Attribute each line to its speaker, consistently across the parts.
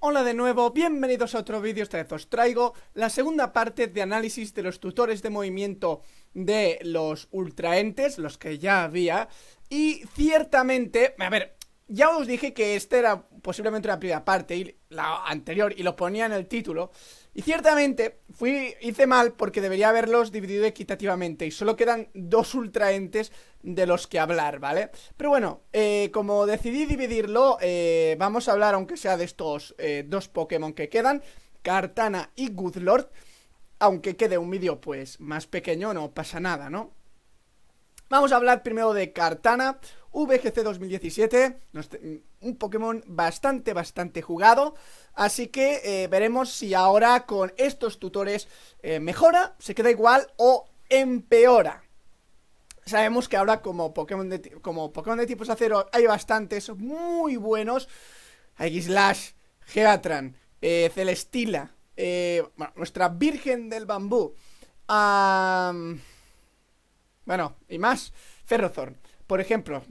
Speaker 1: Hola de nuevo, bienvenidos a otro vídeo, esta vez os traigo la segunda parte de análisis de los tutores de movimiento de los ultraentes, los que ya había, y ciertamente, a ver, ya os dije que esta era posiblemente la primera parte y la anterior y lo ponía en el título. Y ciertamente fui, hice mal porque debería haberlos dividido equitativamente y solo quedan dos ultraentes de los que hablar, ¿vale? Pero bueno, eh, como decidí dividirlo, eh, vamos a hablar aunque sea de estos eh, dos Pokémon que quedan, Cartana y Goodlord. Aunque quede un vídeo pues más pequeño, no pasa nada, ¿no? Vamos a hablar primero de Cartana, VGC 2017, mm, un Pokémon bastante, bastante jugado. Así que eh, veremos si ahora con estos tutores eh, mejora, se queda igual o empeora. Sabemos que ahora como Pokémon de, como Pokémon de tipos acero hay bastantes muy buenos. Hay Geatran, eh, Celestila, nuestra Virgen del Bambú. Bueno, y más, Ferrothorn. Por ejemplo,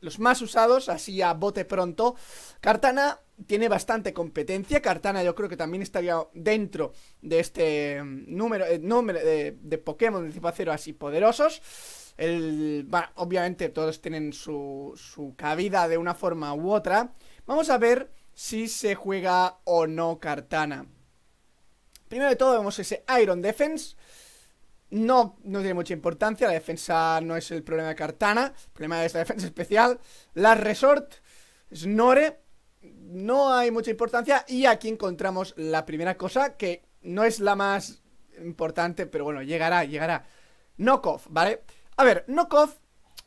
Speaker 1: los más usados, así a bote pronto. Cartana tiene bastante competencia. Cartana yo creo que también estaría dentro de este mm, número, eh, de, Pokémon de tipo acero así poderosos. El, obviamente todos tienen su, su cabida de una forma u otra. Vamos a ver si se juega o no Cartana. Primero de todo vemos ese Iron Defense no, no tiene mucha importancia. La defensa no es el problema de Cartana. El problema es la defensa especial. Las Resort, Snore, no hay mucha importancia. Y aquí encontramos la primera cosa que no es la más importante, pero bueno, llegará, llegará. Knockoff, ¿vale? A ver, Knockoff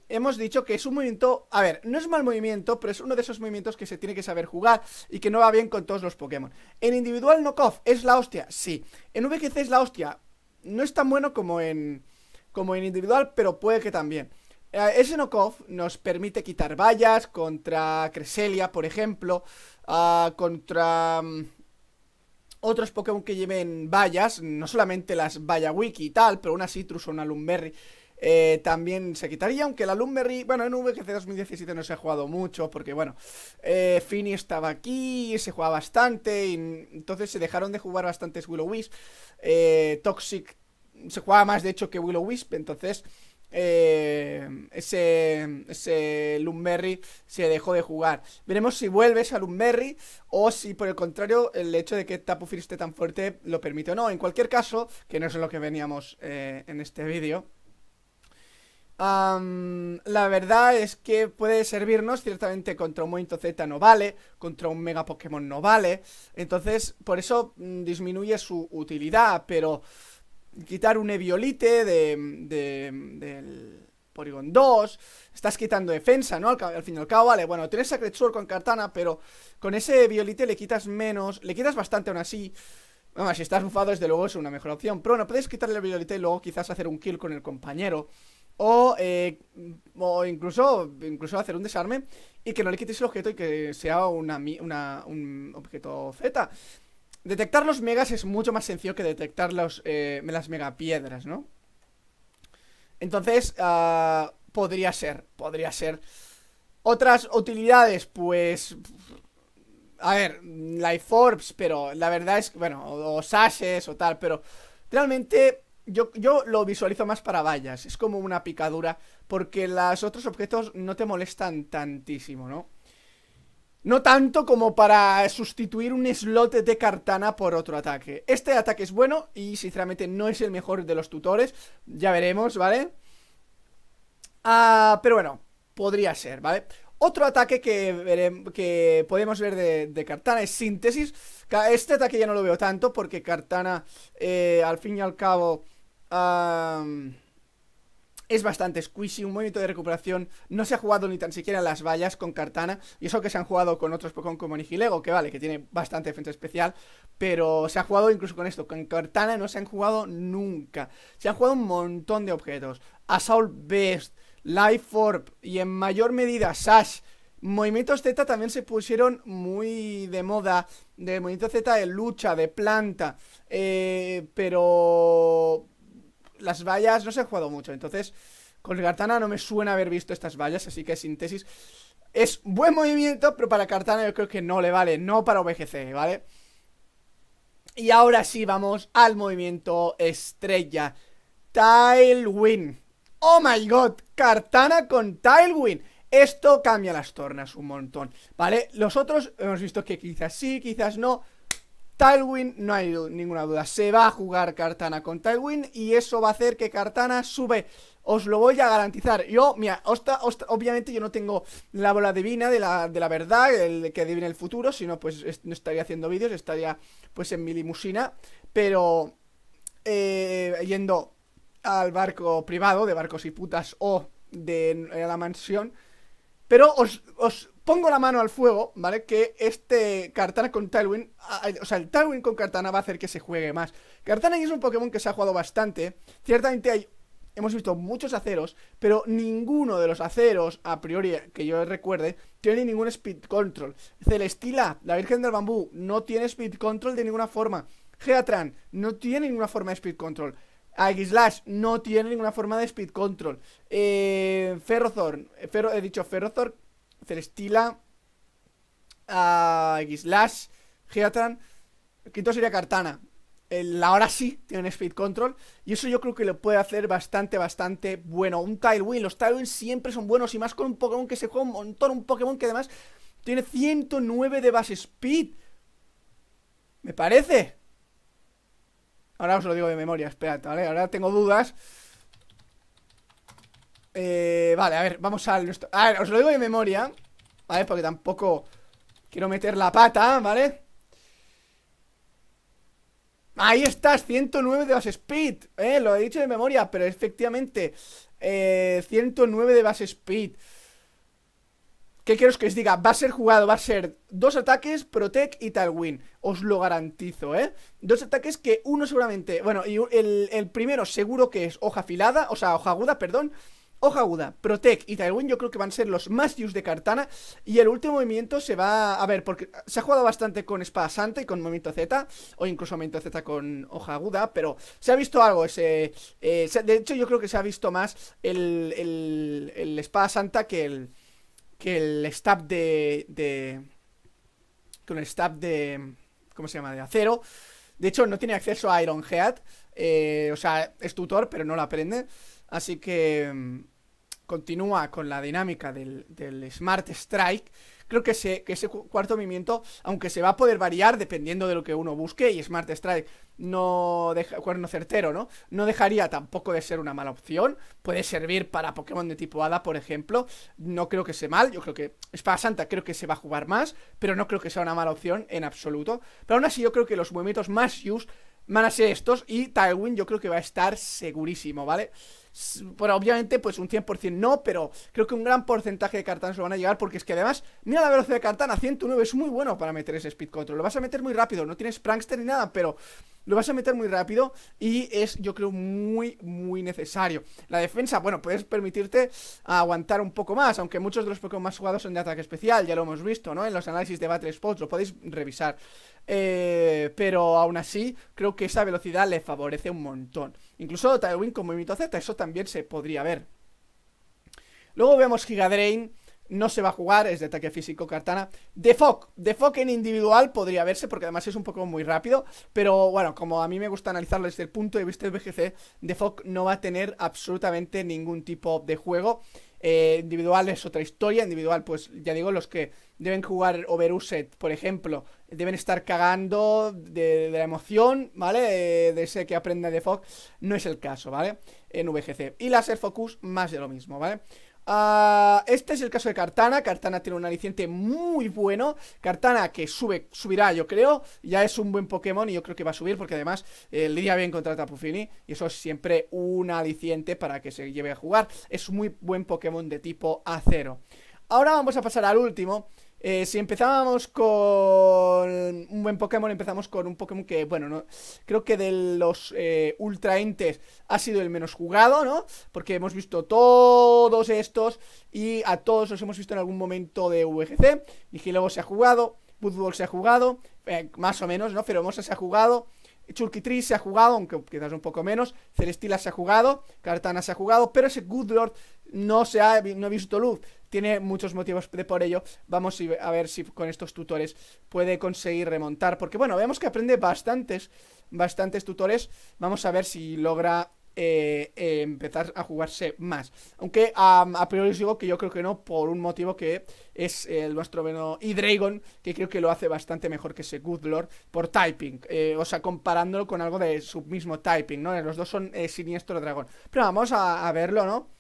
Speaker 1: hemos dicho que es un movimiento, a ver, no es mal movimiento, pero es uno de esos movimientos que se tiene que saber jugar y que no va bien con todos los Pokémon. En individual knockoff es la hostia, sí. En VGC es la hostia, no es tan bueno como en, como en individual, pero puede que también. Eh, ese knockoff nos permite quitar vallas contra Creselia, por ejemplo, ah, contra mm, otros Pokémon que lleven vallas, no solamente las Valla Wiki y tal, pero una Citrus o una Lumberry eh, también se quitaría, aunque la Lumberry, bueno, en VGC 2017 no se ha jugado mucho, porque bueno, eh, Fini estaba aquí, se jugaba bastante, y entonces se dejaron de jugar bastantes Willow Wisp, eh, Toxic se jugaba más de hecho que Willow Wisp, entonces... Eh, ese, ese Lumberry se dejó de jugar. Veremos si vuelves a Lumberry o si por el contrario el hecho de que Tapu Fir esté tan fuerte lo permite o no. En cualquier caso, que no es lo que veníamos eh, en este vídeo la verdad es que puede servirnos, ciertamente contra un Momento Z no vale, contra un Mega Pokémon no vale, entonces por eso mm, disminuye su utilidad, pero quitar un Eviolite de, del Porygon 2, estás quitando defensa, ¿no? Al, fin y al cabo, vale, bueno, tienes Sacred Sword con Cartana, pero con ese Eviolite le quitas menos, le quitas bastante aún así, Vamos, si estás bufado, desde luego es una mejor opción. Pero bueno, puedes quitarle el Eviolite y luego quizás hacer un kill con el compañero. Eh, o, incluso, incluso hacer un desarme y que no le quites el objeto y que sea una, un objeto Z. Detectar los megas es mucho más sencillo que detectar eh, las megapiedras, ¿no? Entonces, ah, podría ser, podría ser. Otras utilidades, pues... A ver, Life Orbs, pero la verdad es que, bueno, o, o sashes o tal, pero realmente yo, lo visualizo más para vallas, es como una picadura, porque los otros objetos no te molestan tantísimo, ¿no? No tanto como para sustituir un slot de Cartana por otro ataque. Este ataque es bueno y sinceramente no es el mejor de los tutores, ya veremos, ¿vale? Ah, pero bueno, podría ser, ¿vale? Otro ataque que, que podemos ver de, Cartana es Síntesis. Este ataque ya no lo veo tanto porque Cartana, eh, al fin y al cabo, es bastante squishy, un movimiento de recuperación. No se ha jugado ni tan siquiera las vallas con Cartana. Y eso que se han jugado con otros Pokémon como Nihilego, que vale, que tiene bastante defensa especial. Pero se ha jugado incluso con esto. Con Cartana no se han jugado nunca. Se han jugado un montón de objetos. Assault Best, Life Orb y en mayor medida Sash. Movimientos Z también se pusieron muy de moda. De movimiento Z de lucha, de planta. Eh, pero las vallas, no se han jugado mucho, entonces con Cartana no me suena haber visto estas vallas, así que síntesis es buen movimiento, pero para Cartana yo creo que no le vale, no para VGC, ¿vale? Y ahora sí vamos al movimiento estrella, Tailwind. ¡Oh my god! Cartana con Tailwind. Esto cambia las tornas un montón, ¿vale? Los otros hemos visto que quizás sí, quizás no... Tailwind, no hay ninguna duda, se va a jugar Cartana con Tailwind y eso va a hacer que Cartana sube. Os lo voy a garantizar. Yo, mira, obviamente yo no tengo la bola divina de la, de la verdad, el que adivine el futuro, sino pues no estaría haciendo vídeos, estaría pues en mi limusina, pero eh, yendo al barco privado de barcos y putas o de la mansión. Pero os, os pongo la mano al fuego, ¿vale? Que este Cartana con Tailwind, o sea, el Tailwind con Cartana va a hacer que se juegue más. Cartana es un Pokémon que se ha jugado bastante. Ciertamente hay, hemos visto muchos aceros, pero ninguno de los aceros, a priori, que yo recuerde, tiene ningún speed control. Celestila, la Virgen del Bambú, no tiene speed control de ninguna forma. Geatran, no tiene ninguna forma de speed control. Agislash, no tiene ninguna forma de speed control. Eh, Ferrothorn, ferro, he dicho Ferrothorn Celestila, a Geatran. El quinto sería Cartana. El, ahora sí un speed control. Y eso yo creo que lo puede hacer bastante, bastante bueno. Un Tailwind. Los Tailwind siempre son buenos. Y más con un Pokémon que se juega un montón. Un Pokémon que además tiene 109 de base speed. Me parece. Ahora os lo digo de memoria, espérate, ¿vale? Ahora tengo dudas. Eh, vale, a ver, vamos al nuestro... A ver, os lo digo de memoria ¿Vale? Porque tampoco quiero meter la pata, ¿vale? Ahí estás, 109 de base speed ¿eh? Lo he dicho de memoria, pero efectivamente 109 eh, de base speed ¿Qué quiero que os diga? Va a ser jugado, va a ser dos ataques, Protect y talwin Os lo garantizo, ¿eh? Dos ataques que uno seguramente... Bueno, y el, el primero seguro que es hoja afilada, o sea, hoja aguda, perdón. Hoja Protect y Tailwind yo creo que van a ser los más use de Cartana Y el último movimiento se va... A ver, porque se ha jugado bastante con Espada Santa y con Movimiento Z O incluso Movimiento Z con Hoja Aguda Pero se ha visto algo ese... Eh, de hecho yo creo que se ha visto más el, el, Espada Santa que el... Que el stab de... de con el stab de... ¿Cómo se llama? De acero De hecho no tiene acceso a Iron Head eh, O sea, es tutor pero no lo aprende Así que mm, continúa con la dinámica del, Smart Strike, creo que ese, cuarto movimiento, aunque se va a poder variar dependiendo de lo que uno busque, y Smart Strike no deja, cuerno certero, ¿no? No dejaría tampoco de ser una mala opción. Puede servir para Pokémon de tipo Hada, por ejemplo. No creo que sea mal. Yo creo que Espada Santa creo que se va a jugar más, pero no creo que sea una mala opción en absoluto. Pero aún así, yo creo que los movimientos más use van a ser estos, y Tywin yo creo que va a estar segurísimo, ¿vale? vale bueno, obviamente, pues un 100% no, pero creo que un gran porcentaje de cartas lo van a llegar porque es que además, mira la velocidad de Cartana, 109 es muy bueno para meter ese speed control. Lo vas a meter muy rápido, no tienes prankster ni nada, pero lo vas a meter muy rápido y es, yo creo, muy, muy necesario. La defensa, bueno, puedes permitirte aguantar un poco más, aunque muchos de los Pokémon más jugados son de ataque especial, ya lo hemos visto, ¿no? En los análisis de Battle Spots, lo podéis revisar. Eh, pero aún así, creo que esa velocidad le favorece un montón. Incluso Tailwind con movimiento Z, eso también se podría ver. Luego vemos Gigadrain, no se va a jugar, es de ataque físico Cartana. De Fog, en individual podría verse porque además es un poco muy rápido, pero bueno, como a mí me gusta analizarlo desde el punto de vista del BGC, de no va a tener absolutamente ningún tipo de juego. Eh, individual es otra historia, individual pues ya digo, los que deben jugar Overuset, por ejemplo, deben estar cagando de, la emoción, ¿vale? De, ese que aprende de Fox, no es el caso, ¿vale? En VGC. Y Laser Focus, más de lo mismo, ¿vale? Ah, este es el caso de Cartana. Cartana tiene un aliciente muy bueno. Cartana que sube, subirá, yo creo. Ya es un buen Pokémon y yo creo que va a subir porque además eh, lidia bien contra Tapufini. Y eso es siempre un aliciente para que se lleve a jugar. Es muy buen Pokémon de tipo acero. Ahora vamos a pasar al último. Eh, si empezábamos con un buen Pokémon, empezamos con un Pokémon que, bueno, no, creo que de los ultraentes eh, Ultra ha sido el menos jugado, ¿no? Porque hemos visto todos estos y a todos los hemos visto en algún momento de VGC. Vigilobo se ha jugado, Fútbol se ha jugado, eh, más o menos, ¿no? Feromosa se ha jugado. Chulkitri se ha jugado, aunque quizás un poco menos. Celestila se ha jugado, Cartana se ha jugado, pero ese Goodlord no se ha no ha visto luz tiene muchos motivos de por ello. Vamos a ver si con estos tutores puede conseguir remontar. Porque bueno, vemos que aprende bastantes, bastantes tutores. Vamos a ver si logra eh, eh, empezar a jugarse más. Aunque a priori os digo que yo creo que no, por un motivo que es el nuestro Venom y Dragon, que creo que lo hace bastante mejor que ese Goodlord por typing. Eh, o sea, comparándolo con algo de su mismo typing, ¿no? Los dos son siniestro dragón. Pero vamos a verlo, ¿no?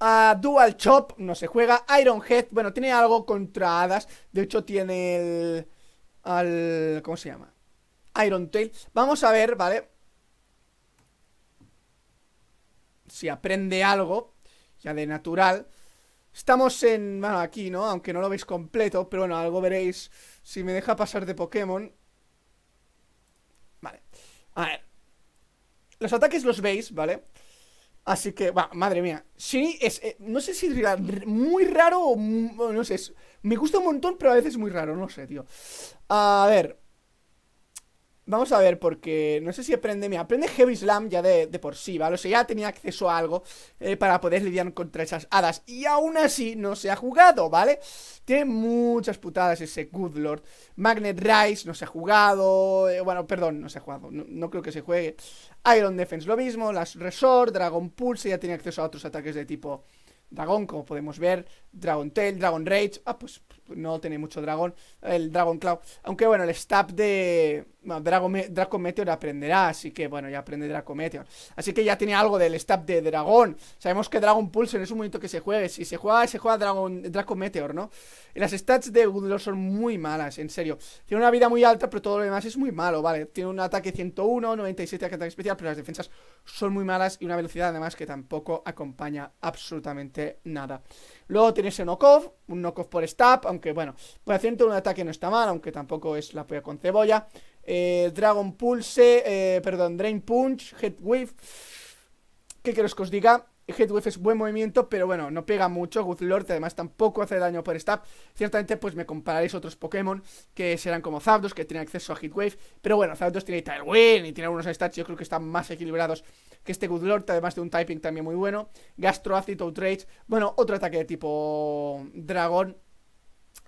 Speaker 1: a Dual Chop, no se juega. Iron Head, bueno, tiene algo contra hadas. De hecho, tiene el. Al, ¿Cómo se llama? Iron Tail. Vamos a ver, ¿vale? Si aprende algo, ya de natural. Estamos en. Bueno, aquí, ¿no? Aunque no lo veis completo, pero bueno, algo veréis. Si me deja pasar de Pokémon. Vale. A ver. Los ataques los veis, ¿vale? Así que, va, madre mía. Sí, es, eh, no sé si es muy raro o mm, no sé. me gusta un montón, pero a veces es muy raro, no sé, tío. A ver. Vamos a ver, porque no sé si aprende. Mira, aprende Heavy Slam ya de, por sí, ¿vale? O sea, ya tenía acceso a algo eh, para poder lidiar contra esas hadas. Y aún así no se ha jugado, ¿vale? Tiene muchas putadas ese Good Lord. Magnet Rise no se ha jugado. Eh, bueno, perdón, no se ha jugado. No, creo que se juegue. Iron Defense lo mismo. Las Resort, Dragon Pulse ya tenía acceso a otros ataques de tipo dragón, como podemos ver. Dragon Tail, Dragon Rage. Ah, pues no tiene mucho dragón, el Dragon Cloud. Aunque bueno, el stab de bueno, Dragon, Meteor aprenderá, así que bueno, ya aprende Dragon Meteor. Así que ya tiene algo del stab de Dragón. Sabemos que Dragon pulse es un momento que se juegue. Si se juega, se juega Dragon, Meteor, ¿no? Y las stats de Goodlord son muy malas, en serio. Tiene una vida muy alta, pero todo lo demás es muy malo, ¿vale? Tiene un ataque 101, 97 de ataque especial, pero las defensas son muy malas y una velocidad además que tampoco acompaña absolutamente nada. Luego tienes Enokov, un knockoff por stab, aunque bueno, por acento un ataque no está mal, aunque tampoco es la polla con cebolla. Eh, Dragon Pulse, eh, perdón, Drain Punch, Head Wave. ¿Qué queréis que os diga? Head Wave es buen movimiento, pero bueno, no pega mucho. Good Lord además tampoco hace daño por stab. Ciertamente, pues me compararéis otros Pokémon que serán como Zapdos, que tienen acceso a Head Wave. Pero bueno, Zapdos tiene Tailwind y tiene algunos stats, yo creo que están más equilibrados que este Good Lord, además de un typing también muy bueno. Gastro Gastroacid, Outrage, bueno, otro ataque de tipo dragón.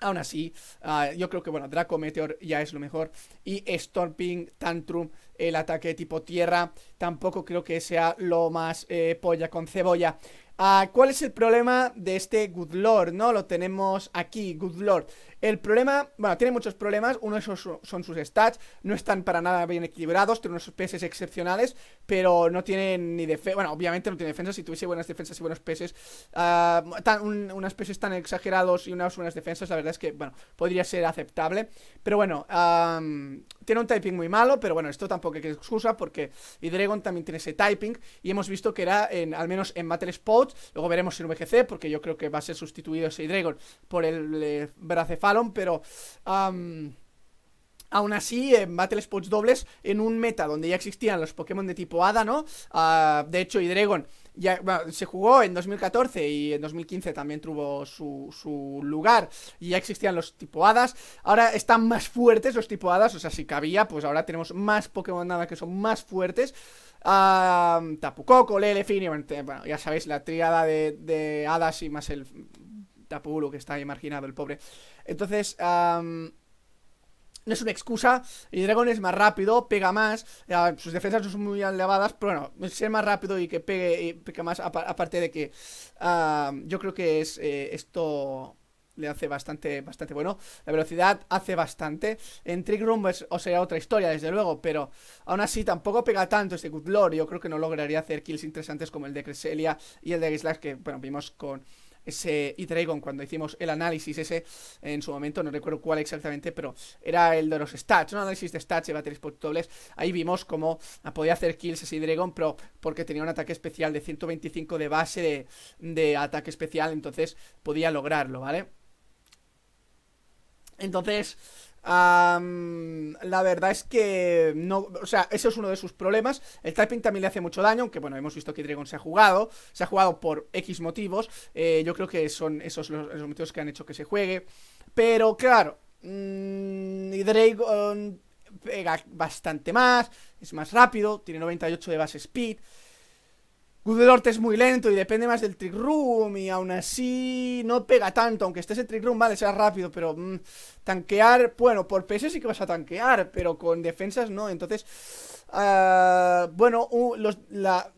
Speaker 1: Aún así, ah, yo creo que bueno, Draco Meteor ya es lo mejor. Y Stormping, Tantrum, el ataque de tipo tierra, tampoco creo que sea lo más eh, polla con cebolla. Ah, ¿Cuál es el problema de este Goodlord, ¿No? Lo tenemos aquí, Goodlord, El problema, bueno, tiene muchos problemas. Uno de esos son sus stats. No están para nada bien equilibrados. Tiene unos peces excepcionales, pero no tiene ni defensa. Bueno, obviamente no tiene defensa. Si tuviese buenas defensas y buenos peces, ah, unas peces tan exagerados y unas buenas defensas, la verdad es que, bueno, podría ser aceptable. Pero bueno, tiene un typing muy malo, pero bueno, esto tampoco es excusa porque Dragon también tiene ese typing. Y hemos visto que era, en, al menos en Battle Spot Luego veremos si en VGC, porque yo creo que va a ser sustituido ese Dragon por el eh, Bracephalon, pero... Aún así, en Battle Spots dobles, en un meta donde ya existían los Pokémon de tipo Hada, ¿no? Ah, de hecho, y Dragon ya, se jugó en 2014 y en 2015 también tuvo su, lugar y ya existían los tipo hadas. Ahora están más fuertes los tipo hadas, o sea, si cabía, pues ahora tenemos más Pokémon nada que son más fuertes. Ah, Tapu Koko, Lelefin, bueno, ya sabéis, la triada de, hadas y más el Tapu que está ahí marginado, el pobre. Entonces, ah no es una excusa. El dragón es más rápido, pega más. Eh, sus defensas no son muy elevadas, pero bueno, ser más rápido y que pegue, y más. Aparte de que ah, yo creo que es eh, esto le hace bastante, bastante bueno. La velocidad hace bastante. En Trick Room es, pues, o otra historia, desde luego, pero aún así tampoco pega tanto este Good Lord. Yo creo que no lograría hacer kills interesantes como el de Cresselia y el de Gislash que, bueno, vimos con ese, y Dragon cuando hicimos el análisis ese en su momento, no recuerdo cuál exactamente, pero era el de los stats, un análisis de stats de baterías portables. Ahí vimos como ah, podía hacer kills ese Dragon, pero porque tenía un ataque especial de 125 de base de ataque especial, entonces podía lograrlo, ¿vale? Entonces, la verdad es que no, o sea, eso es uno de sus problemas. El typing también le hace mucho daño, aunque bueno, hemos visto que Dragon se ha jugado, se ha jugado por X motivos. Eh, yo creo que son esos los, motivos que han hecho que se juegue. Pero claro, mm, Dragon pega bastante más, es más rápido, tiene 98 de base speed. Good es muy lento y depende más del Trick Room y aún así no pega tanto, aunque estés en Trick Room, vale, sea rápido, pero mm, tanquear, bueno, por PS sí que vas a tanquear, pero con defensas no, entonces, ah, bueno, la,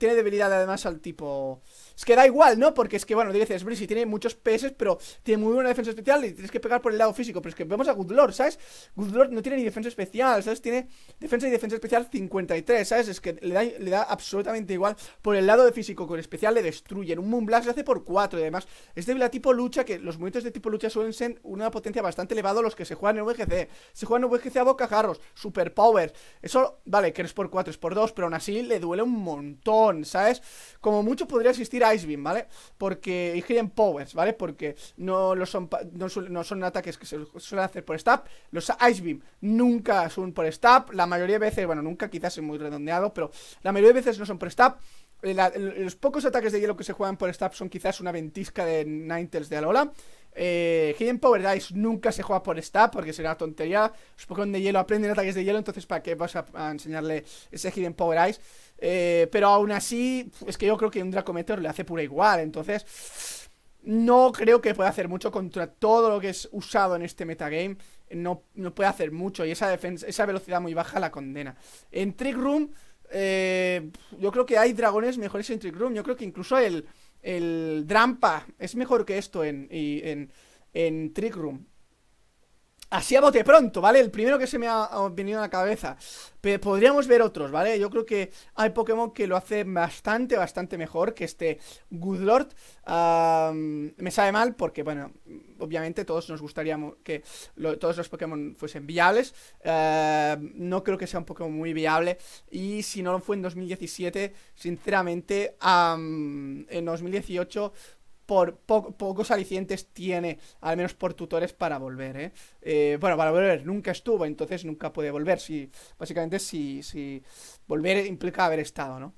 Speaker 1: tiene debilidad además al tipo es que da igual, ¿no? Porque es que, bueno, dices, Breezy tiene muchos PS, pero tiene muy buena defensa especial y tienes que pegar por el lado físico. Pero es que vemos a Goodlord, ¿sabes? Goodlord no tiene ni defensa especial, ¿sabes? Tiene defensa y defensa especial 53, ¿sabes? Es que le da, absolutamente igual. Por el lado de físico, con especial le destruyen. Un Moonblast le hace por 4 y además. Es de a tipo lucha, que los movimientos de tipo lucha suelen ser una potencia bastante elevada los que se juegan en VGC. Se juegan en VGC a boca super power. Eso, vale, que no es por 4, es por 2, pero aún así le duele un montón, ¿sabes? Como mucho podría asistir a Ice Beam, ¿vale? Porque. Y Hidden Powers, ¿vale? Porque no, son, no, son ataques que se suelen hacer por stab. Los Ice Beam nunca son por stab. La mayoría de veces, bueno, nunca quizás es muy redondeado, pero la mayoría de veces no son por stab. Eh, los pocos ataques de hielo que se juegan por stab son quizás una ventisca de Ninetales de Alola. Eh, Hidden Power Dice nunca se juega por stab porque será tontería. Los Pokémon de hielo aprenden ataques de hielo, entonces ¿para qué vas a, enseñarle ese Hidden Power Ice? Eh, pero aún así, es que yo creo que un Dracometer le hace pura igual. Entonces, no creo que pueda hacer mucho contra todo lo que es usado en este metagame. No, no puede hacer mucho y esa, defensa, esa velocidad muy baja la condena. En Trick Room, eh, yo creo que hay dragones mejores en Trick Room. Yo creo que incluso el, el Drampa es mejor que esto en, en Trick Room. Así a bote pronto, ¿vale? El primero que se me ha, venido a la cabeza. Pero podríamos ver otros, ¿vale? Yo creo que hay Pokémon que lo hace bastante, bastante mejor que este Goodlord. me sabe mal porque, bueno, obviamente todos nos gustaría que todos los Pokémon fuesen viables. Eh, no creo que sea un Pokémon muy viable. Y si no lo fue en 2017, sinceramente, en 2018 por pocos alicientes tiene, al menos por tutores, para volver. ¿eh? eh bueno, para volver nunca estuvo, entonces nunca puede volver. Si, básicamente, si, volver implica haber estado, ¿no?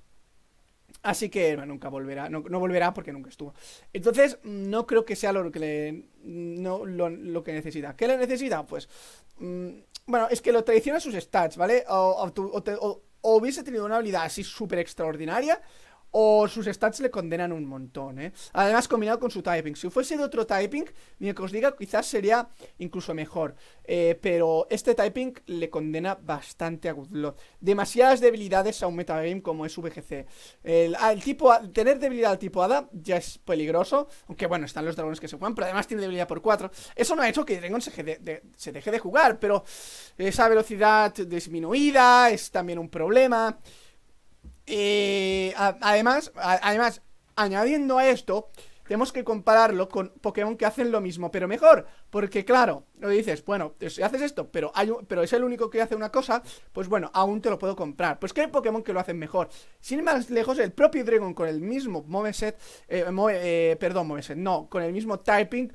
Speaker 1: Así que nunca volverá, no, volverá porque nunca estuvo. Entonces, no creo que sea lo que le, lo, que necesita. ¿Qué le necesita? Pues, mm, bueno, es que lo traiciona sus stats, ¿vale? O, o hubiese tenido una habilidad así súper extraordinaria, o sus stats le condenan un montón, ¿eh? Además, combinado con su typing. Si fuese de otro typing, ni que os diga, quizás sería incluso mejor. Eh, pero este typing le condena bastante a Demasiadas debilidades a un metagame como es VGC. El, tipo, tener debilidad al tipo Ada ya es peligroso. Aunque bueno, están los dragones que se juegan, pero además tiene debilidad por 4. Eso no ha hecho que Dragon se, se deje de jugar, pero esa velocidad disminuida es también un problema. Y eh, además, además, añadiendo a esto, tenemos que compararlo con Pokémon que hacen lo mismo, pero mejor. Porque claro, lo dices, bueno, si haces esto, pero, hay, pero es el único que hace una cosa, pues bueno, aún te lo puedo comprar. Pues que hay Pokémon que lo hacen mejor. Sin más lejos, el propio Dragon con el mismo Moveset, eh, move, eh, perdón, Moveset, no, con el mismo typing,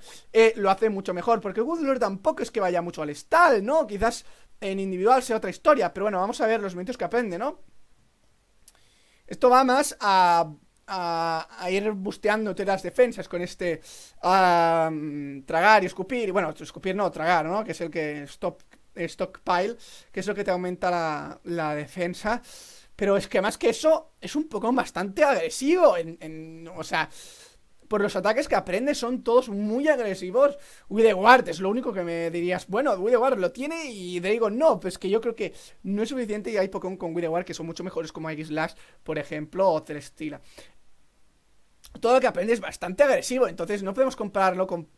Speaker 1: lo hace mucho mejor. Porque Woodlord tampoco es que vaya mucho al stall, ¿no? Quizás en individual sea otra historia, pero bueno, vamos a ver los momentos que aprende, ¿no? Esto va más a, a, a ir busteándote las defensas con este a tragar y escupir. bueno, escupir no, tragar, ¿no? Que es el que stop, stockpile, que es lo que te aumenta la, la defensa. Pero es que más que eso, es un Pokémon bastante agresivo. En, en, o sea, por los ataques que aprende son todos muy agresivos. Ward, es lo único que me dirías, bueno, Wideward lo tiene y Dragon no, pues que yo creo que no es suficiente y hay Pokémon con Wideward que son mucho mejores como x por ejemplo, o Celestila. Todo lo que aprende es bastante agresivo, entonces no podemos compararlo con,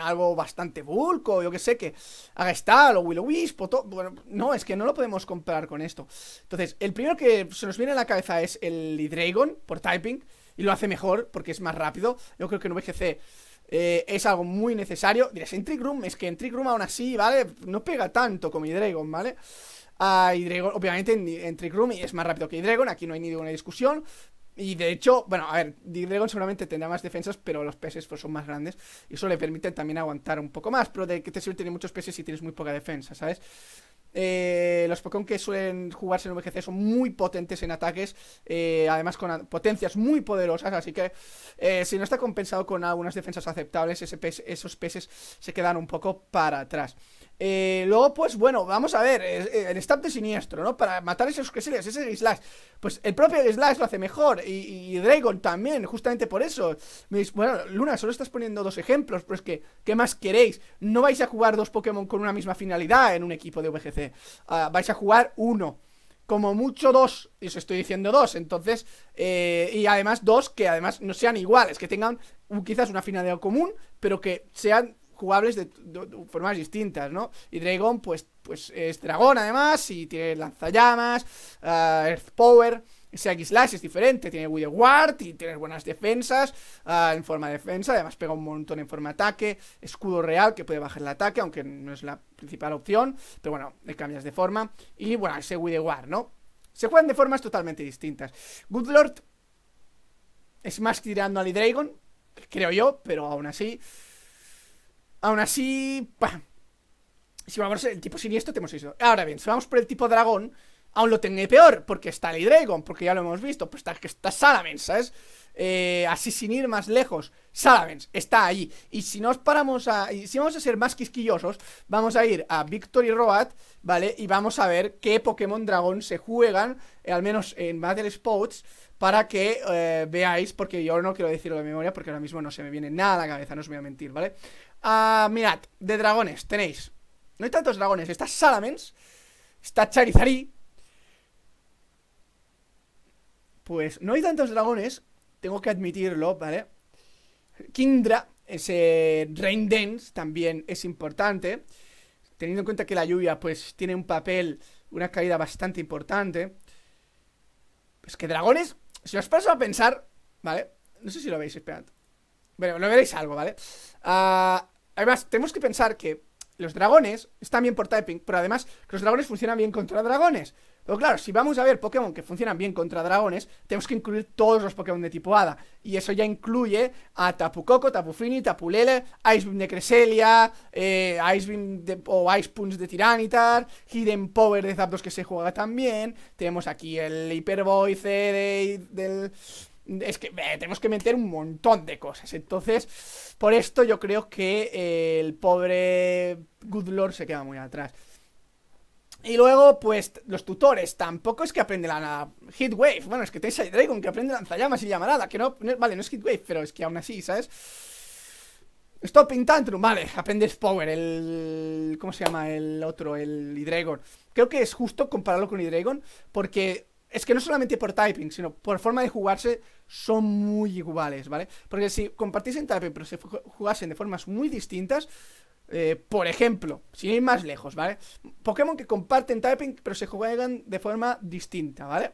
Speaker 1: algo bastante vulco, yo que sé, que haga Stal o Willow Wisp o todo. Bueno, no, es que no lo podemos comparar con esto. Entonces, el primero que se nos viene a la cabeza es el Hydreigon por typing y lo hace mejor porque es más rápido. Yo creo que en VGC eh, es algo muy necesario. Dirás, en Trick Room, es que en Trick Room aún así, ¿vale? No pega tanto como Dragon, ¿vale? obviamente en, Trick Room es más rápido que Dragon, aquí no hay ninguna discusión. Y de hecho, bueno, a ver, D-Dragon seguramente tendrá más defensas, pero los peces pues, son más grandes y eso le permite también aguantar un poco más. Pero de que te sirve tener muchos peces si tienes muy poca defensa, ¿sabes? Eh, los Pokémon que suelen jugarse en VGC son muy potentes en ataques, eh, además con potencias muy poderosas, así que eh, si no está compensado con algunas defensas aceptables, esos peces se quedan un poco para atrás. Eh, luego, pues bueno, vamos a ver, eh, eh, el de siniestro, ¿no? Para matar esos es ese Slash. Pues el propio Slash lo hace mejor. Y, Dragon también, justamente por eso. Me bueno, Luna, solo estás poniendo dos ejemplos, pero es que, ¿qué más queréis? No vais a jugar dos Pokémon con una misma finalidad en un equipo de VGC. Ah, vais a jugar uno como mucho dos, y os estoy diciendo dos, entonces, y además dos que además no sean iguales, que tengan quizás una finalidad común, pero que sean jugables de, formas distintas, ¿no? Y Dragon, pues, pues es dragón además, y tiene lanzallamas, ah, Earth Power, ese X es diferente, tiene Wither Ward y tiene buenas defensas ah, en forma de defensa, además pega un montón en forma ataque, escudo real que puede bajar el ataque, aunque no es la principal opción, pero bueno, le cambias de forma, y bueno, ese Wither Ward, ¿no? Se juegan de formas totalmente distintas. Goodlord es más tirando al Dragon, creo yo, pero aún así Aún así, Si vamos el tipo siniestro, tenemos eso. Ahora bien, si vamos por el tipo dragón, aún lo tengo peor, porque está el Dragon, porque ya lo hemos visto, pues está, está Salamence, ¿sabes? Eh, así sin ir más lejos, Salamence está allí. Y si nos paramos a. Y si vamos a ser más quisquillosos, vamos a ir a Victory Road, ¿vale? Y vamos a ver qué Pokémon Dragón se juegan, eh, al menos en Battle Spots, para que eh, veáis, porque yo no quiero decirlo de memoria, porque ahora mismo no se me viene nada a la cabeza, no os voy a mentir, ¿vale? Ah, mirad, de dragones tenéis. No hay tantos dragones. Está Salamence. Está Charizari. Pues no hay tantos dragones. Tengo que admitirlo, ¿vale? Kindra ese Rain Dance también es importante. Teniendo en cuenta que la lluvia, pues, tiene un papel, una caída bastante importante. Pues que dragones, si os paso a pensar, ¿vale? No sé si lo veis, esperad. Bueno, lo veréis algo, ¿vale? Ah... Además, tenemos que pensar que los dragones están bien por typing, pero además los dragones funcionan bien contra dragones. Pero claro, si vamos a ver Pokémon que funcionan bien contra dragones, tenemos que incluir todos los Pokémon de tipo Hada. Y eso ya incluye a Tapu Koko, Tapu Fini, Tapu Lele, Ice Beam de Creselia, eh, Ice Beam de, o Ice Punch de Tiranitar, Hidden Power de Zapdos que se juega también. Tenemos aquí el Hyper Voice del, es que eh, tenemos que meter un montón de cosas. Entonces, por esto yo creo que eh, el pobre Good Lord se queda muy atrás. Y luego, pues, los tutores. Tampoco es que aprendan a Heatwave, Bueno, es que tenéis a Dragon que aprende lanzallamas y llamarada. Que no, vale, no es Heatwave pero es que aún así, ¿sabes? Stopping Tantrum, vale, aprendes Power, el... ¿Cómo se llama el otro? El Hydreigon. Creo que es justo compararlo con Hydreigon, porque es que no solamente por typing, sino por forma de jugarse, son muy iguales, ¿vale? Porque si compartiesen typing, pero se jugasen de formas muy distintas, eh, por ejemplo, sin ir más lejos, ¿vale? Pokémon que comparten typing, pero se juegan de forma distinta, ¿vale?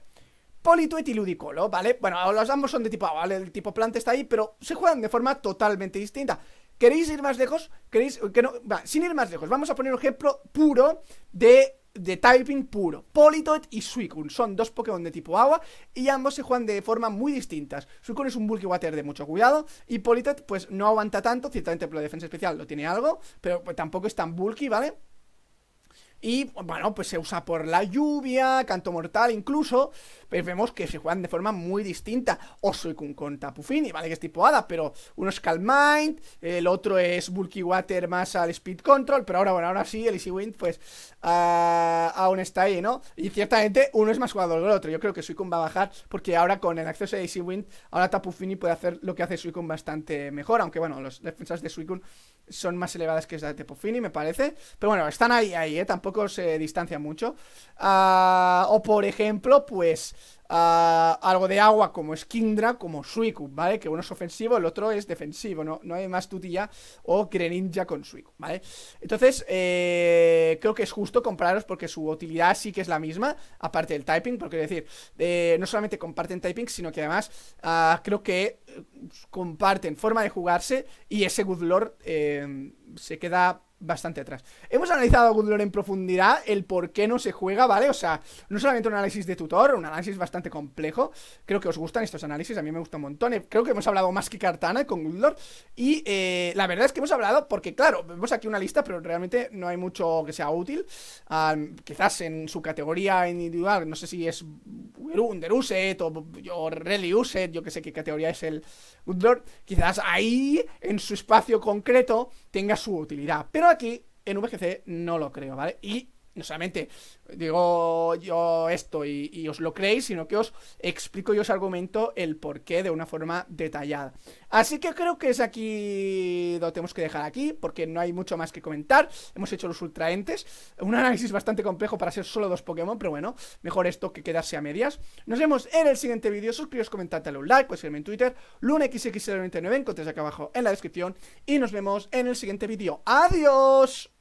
Speaker 1: Polituet y Ludicolo, ¿vale? Bueno, los ambos son de tipo ¿vale? El tipo planta está ahí, pero se juegan de forma totalmente distinta. ¿Queréis ir más lejos? ¿Queréis que no? Va, sin ir más lejos, vamos a poner un ejemplo puro de de typing puro. Politoed y Suicune son dos Pokémon de tipo agua y ambos se juegan de forma muy distintas. Suicune es un Bulky Water de mucho cuidado y Politoed pues no aguanta tanto, ciertamente por la defensa especial lo tiene algo, pero pues, tampoco es tan bulky, ¿vale? Y bueno, pues se usa por la lluvia, canto mortal incluso, pues vemos que se juegan de forma muy distinta. O con Tapu Fini, vale que es tipo Hada, pero uno es Calm Mind, el otro es Bulky Water más al Speed Control, pero ahora, bueno, ahora sí, el Easy Wind, pues ah, aún está ahí, ¿no? Y ciertamente uno es más jugador que el otro. Yo creo que Suicune va a bajar porque ahora con el acceso a Easy Wind, ahora Tapufini puede hacer lo que hace Suicune bastante mejor, aunque bueno, las defensas de Suicune son más elevadas que las de Tapufini, me parece. Pero bueno, están ahí, ahí, ¿eh? Tampoco se distancian mucho. Ah, o por ejemplo, pues Ah, algo de agua como Skindra, como Suiku, ¿vale? Que uno es ofensivo, el otro es defensivo, no, no hay más tutilla o Greninja con Suicune, ¿vale? Entonces, eh, creo que es justo compraros porque su utilidad sí que es la misma, aparte del typing, porque es decir, eh, no solamente comparten typing, sino que además ah, creo que eh, comparten forma de jugarse y ese Good se queda bastante atrás. Hemos analizado a en profundidad, el por qué no se juega, ¿vale? O sea, no solamente un análisis de tutor, un análisis bastante complejo. Creo que os gustan estos análisis, a mí me gusta un montón. Eh, creo que hemos hablado más que Cartana con Goodlord Y eh, la verdad es que hemos hablado, porque claro, vemos aquí una lista, pero realmente no hay mucho que sea útil. quizás en su categoría individual, no sé si es under o, o Rally Uset, yo que sé qué categoría es el Goodlord Quizás ahí, en su espacio concreto, tenga su utilidad. Pero aquí, en VGC, no lo creo, ¿vale? Y no solamente digo yo esto y, os lo creéis, sino que os explico y os argumento el porqué de una forma detallada. Así que creo que es aquí lo tenemos que dejar aquí, porque no hay mucho más que comentar. Hemos hecho los ultraentes, un análisis bastante complejo para ser solo dos Pokémon, pero bueno, mejor esto que quedarse a medias. Nos vemos en el siguiente vídeo, suscribíos, comentad, dale un like, pues en Twitter, lunaxx 99 encontréis acá abajo en la descripción, y nos vemos en el siguiente vídeo. ¡Adiós!